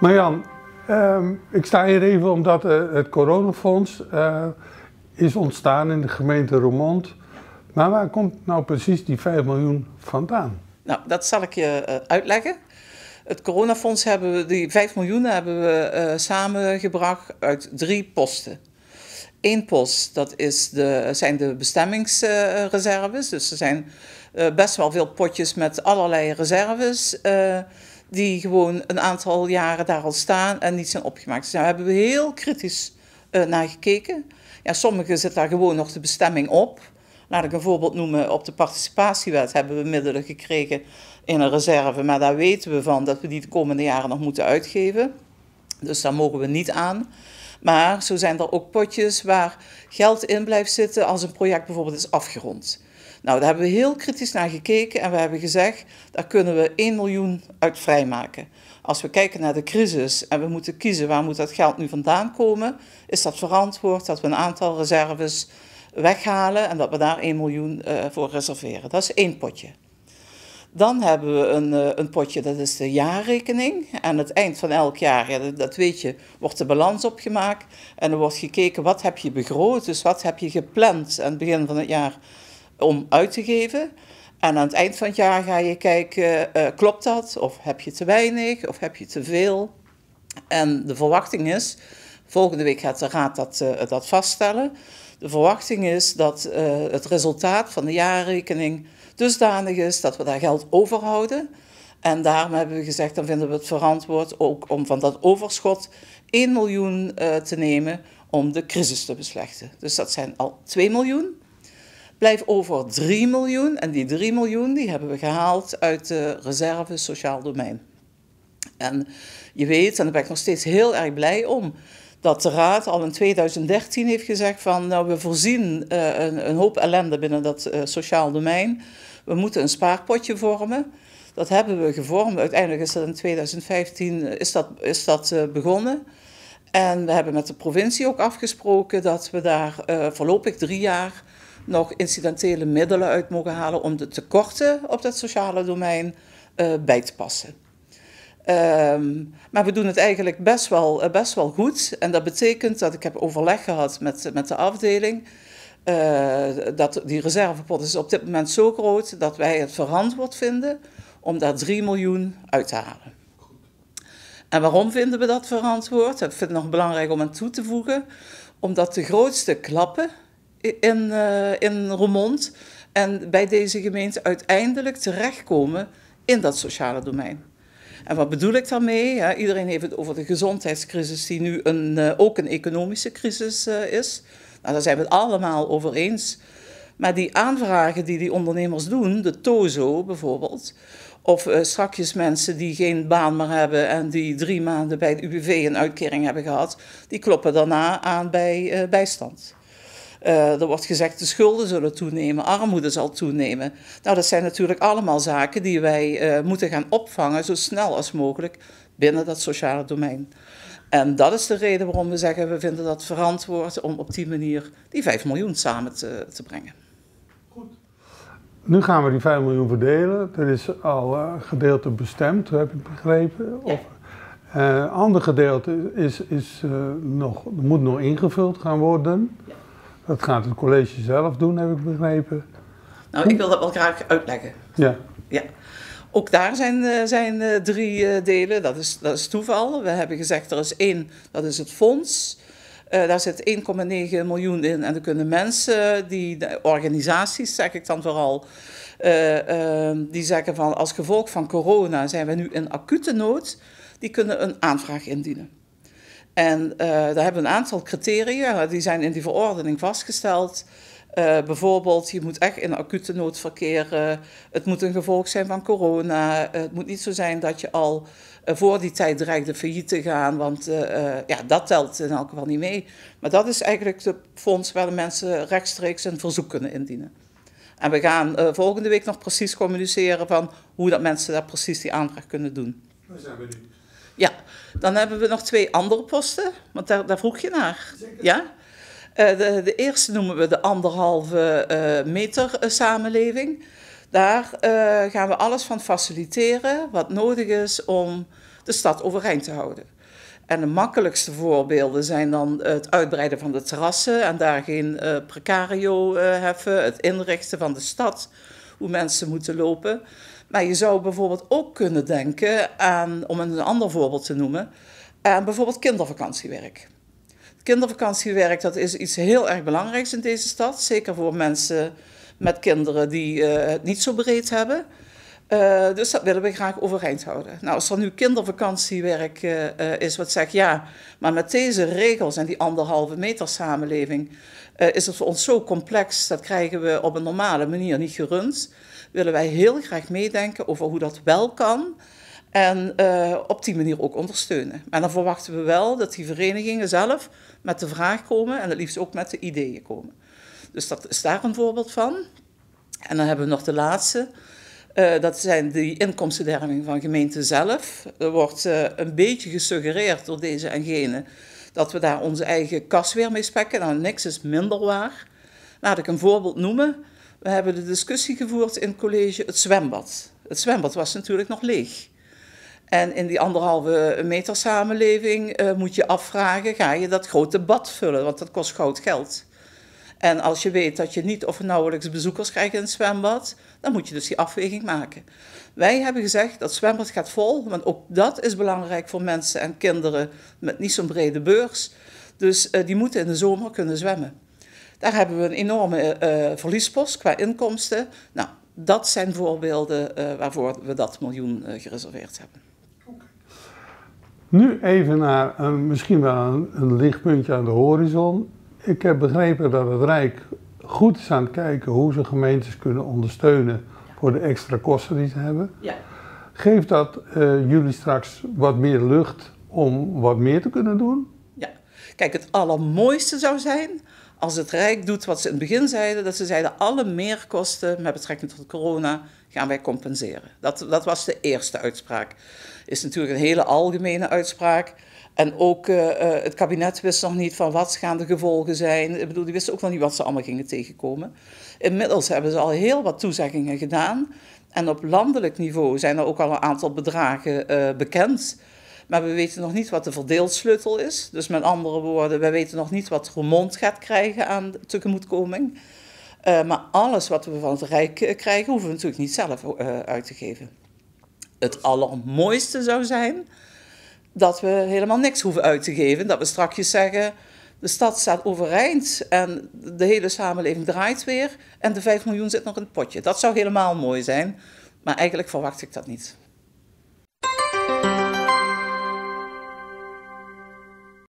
Maar um, ehm, ik sta hier even omdat eh, het coronafonds eh, is ontstaan in de gemeente Roermond. Maar waar komt nou precies die 5 miljoen vandaan? Nou, dat zal ik je eh, uitleggen. Het coronafonds hebben we, die 5 miljoen hebben we samengebracht uit drie posten. Eén post, dat is de, zijn de bestemmingsreserves. Dus er zijn best wel veel potjes met allerlei reserves die gewoon een aantal jaren daar al staan en niet zijn opgemaakt. Dus daar hebben we heel kritisch eh, naar gekeken. Ja, sommigen zitten daar gewoon nog de bestemming op. Laat ik een voorbeeld noemen. Op de participatiewet hebben we middelen gekregen in een reserve. Maar daar weten we van dat we die de komende jaren nog moeten uitgeven. Dus daar mogen we niet aan. Maar zo zijn er ook potjes waar geld in blijft zitten als een project bijvoorbeeld is afgerond. Nou, daar hebben we heel kritisch naar gekeken en we hebben gezegd, daar kunnen we 1 miljoen uit vrijmaken. Als we kijken naar de crisis en we moeten kiezen waar moet dat geld nu vandaan komen, is dat verantwoord dat we een aantal reserves weghalen en dat we daar 1 miljoen eh, voor reserveren. Dat is één potje. Dan hebben we een, eh, een, potje, dat is de jaarrekening. Aan het eind van elk jaar, ja, dat weet je, wordt de balans opgemaakt. En er wordt gekeken wat heb je begroot, dus wat heb je gepland aan het begin van het jaar om uit te geven. En aan het eind van het jaar ga je kijken, eh, klopt dat? Of heb je te weinig? Of heb je te veel? En de verwachting is, volgende week gaat de raad dat, eh, dat vaststellen. De verwachting is dat eh, het resultaat van de jaarrekening dusdanig is dat we daar geld overhouden. En daarom hebben we gezegd, dan vinden we het verantwoord ook om van dat overschot 1 miljoen te nemen om de crisis te beslechten. Dus dat zijn al 2 miljoen. Blijf over 3 miljoen. En die 3 miljoen die hebben we gehaald uit de reserve sociaal domein. En je weet, en daar ben ik nog steeds heel erg blij om, dat de Raad al in 2013 heeft gezegd van nou, we voorzien eh, een, een, hoop ellende binnen dat eh, sociaal domein. We moeten een spaarpotje vormen. Dat hebben we gevormd. Uiteindelijk is dat in 2015 eh, is dat, is dat, begonnen. En we hebben met de provincie ook afgesproken dat we daar voorlopig drie jaar nog incidentele middelen uit mogen halen om de tekorten op dat sociale domein eh, bij te passen. Ehm, maar we doen het eigenlijk best wel, eh, best wel goed. En dat betekent dat ik heb overleg gehad met, met de afdeling. Eh, dat die reservepot is op dit moment zo groot dat wij het verantwoord vinden om daar 3 miljoen uit te halen. En waarom vinden we dat verantwoord? Dat vind ik nog belangrijk om aan toe te voegen. Omdat de grootste klappen in, uh, in Roermond en bij deze gemeente uiteindelijk terechtkomen in dat sociale domein. En wat bedoel ik daarmee? Ja, iedereen heeft het over de gezondheidscrisis, die nu een, eh, ook een economische crisis eh, is. Nou, daar zijn we het allemaal over eens. Maar die aanvragen die die ondernemers doen, de TOZO bijvoorbeeld, of uh, mensen die geen baan meer hebben en die drie maanden bij het UWV een uitkering hebben gehad, die kloppen daarna aan bij bijstand. Eh, er wordt gezegd de schulden zullen toenemen, armoede zal toenemen. Nou, dat zijn natuurlijk allemaal zaken die wij eh, moeten gaan opvangen zo snel als mogelijk binnen dat sociale domein. En dat is de reden waarom we zeggen, we vinden dat verantwoord om op die manier die 5 miljoen samen te, te brengen. Goed. Nu gaan we die 5 miljoen verdelen. Dat is al uh, gedeelte bestemd, heb ik begrepen. Of, ander gedeelte is, is, nog, moet nog ingevuld gaan worden. Dat gaat het college zelf doen, heb ik begrepen. Nou, ik wil dat wel graag uitleggen. Ja. ja. Ook daar zijn, eh, zijn eh, drie eh, delen. Dat is, dat is toeval. We hebben gezegd, er is één, dat is het fonds. daar zit 1,9 miljoen in. En er kunnen mensen, die, de organisaties zeg ik dan vooral, ehm, die zeggen van als gevolg van corona zijn we nu in acute nood, die kunnen een aanvraag indienen. En eh, daar hebben we een aantal criteria, eh, die zijn in die verordening vastgesteld. Eh, bijvoorbeeld, je moet echt in acute nood verkeren. het moet een gevolg zijn van corona. het moet niet zo zijn dat je al voor die tijd dreigde failliet te gaan, want ja, dat telt in elk geval niet mee. Maar dat is eigenlijk de fonds waar de mensen rechtstreeks een verzoek kunnen indienen. En we gaan volgende week nog precies communiceren van hoe dat mensen daar precies die aanvraag kunnen doen. Daar zijn we nu. Ja, dan hebben we nog twee andere posten, want daar, daar vroeg je naar. Ja? Eh, de, de, eerste noemen we de anderhalve eh, meter eh, samenleving. Daar gaan we alles van faciliteren wat nodig is om de stad overeind te houden. En de makkelijkste voorbeelden zijn dan het uitbreiden van de terrassen en daar geen precario heffen, het inrichten van de stad, hoe mensen moeten lopen. Maar je zou bijvoorbeeld ook kunnen denken aan, om een ander voorbeeld te noemen, aan bijvoorbeeld kindervakantiewerk. Kindervakantiewerk dat is iets heel erg belangrijks in deze stad, zeker voor mensen met kinderen die eh, het niet zo breed hebben. Eh, dus dat willen we graag overeind houden. Nou, als er nu kindervakantiewerk eh, is wat zegt ja, maar met deze regels en die anderhalve meter samenleving is het voor ons zo complex, dat krijgen we op een normale manier niet gerund willen wij heel graag meedenken over hoe dat wel kan. En eh, op die manier ook ondersteunen. Maar dan verwachten we wel dat die verenigingen zelf met de vraag komen en het liefst ook met de ideeën komen. Dus dat is daar een voorbeeld van. En dan hebben we nog de laatste. Eh, dat zijn de inkomstenderming van gemeenten zelf. Er wordt eh, een beetje gesuggereerd door deze en gene dat we daar onze eigen kas weer mee spekken. Nou, niks is minder waar. Laat ik een voorbeeld noemen. We hebben de discussie gevoerd in het college het zwembad. Het zwembad was natuurlijk nog leeg. En in die anderhalve meter samenleving eh, moet je afvragen, ga je dat grote bad vullen? Want dat kost groot geld. En als je weet dat je niet of nauwelijks bezoekers krijgt in het zwembad, dan moet je dus die afweging maken. Wij hebben gezegd dat het zwembad gaat vol, want ook dat is belangrijk voor mensen en kinderen met niet zo'n brede beurs. Dus eh, die moeten in de zomer kunnen zwemmen. Daar hebben we een enorme eh, eh, verliespost qua inkomsten. Nou, dat zijn voorbeelden eh, waarvoor we dat miljoen gereserveerd hebben. Nu even naar een, misschien wel een, lichtpuntje aan de horizon. Ik heb begrepen dat het Rijk goed is aan het kijken hoe ze gemeentes kunnen ondersteunen voor de extra kosten die ze hebben. Ja. Geeft dat jullie straks wat meer lucht om wat meer te kunnen doen? Ja, kijk, het allermooiste zou zijn als het Rijk doet wat ze in het begin zeiden, dat ze zeiden alle meerkosten met betrekking tot corona gaan wij compenseren. Dat, dat was de eerste uitspraak. Is natuurlijk een hele algemene uitspraak. En ook eh, eh, het kabinet wist nog niet van wat gaan de gevolgen zijn. Ik bedoel, die wisten ook nog niet wat ze allemaal gingen tegenkomen. Inmiddels hebben ze al heel wat toezeggingen gedaan. En op landelijk niveau zijn er ook al een aantal bedragen eh, bekend maar we weten nog niet wat de verdeelsleutel is. Dus met andere woorden, we weten nog niet wat Remond gaat krijgen aan tegemoetkoming. Uh, maar alles wat we van het Rijk eh, krijgen, hoeven we natuurlijk niet zelf eh, uit te geven. Het allermooiste zou zijn dat we helemaal niks hoeven uit te geven. Dat we strakjes zeggen, de stad staat overeind en de hele samenleving draait weer. En de 5 miljoen zit nog in het potje. Dat zou helemaal mooi zijn. Maar eigenlijk verwacht ik dat niet.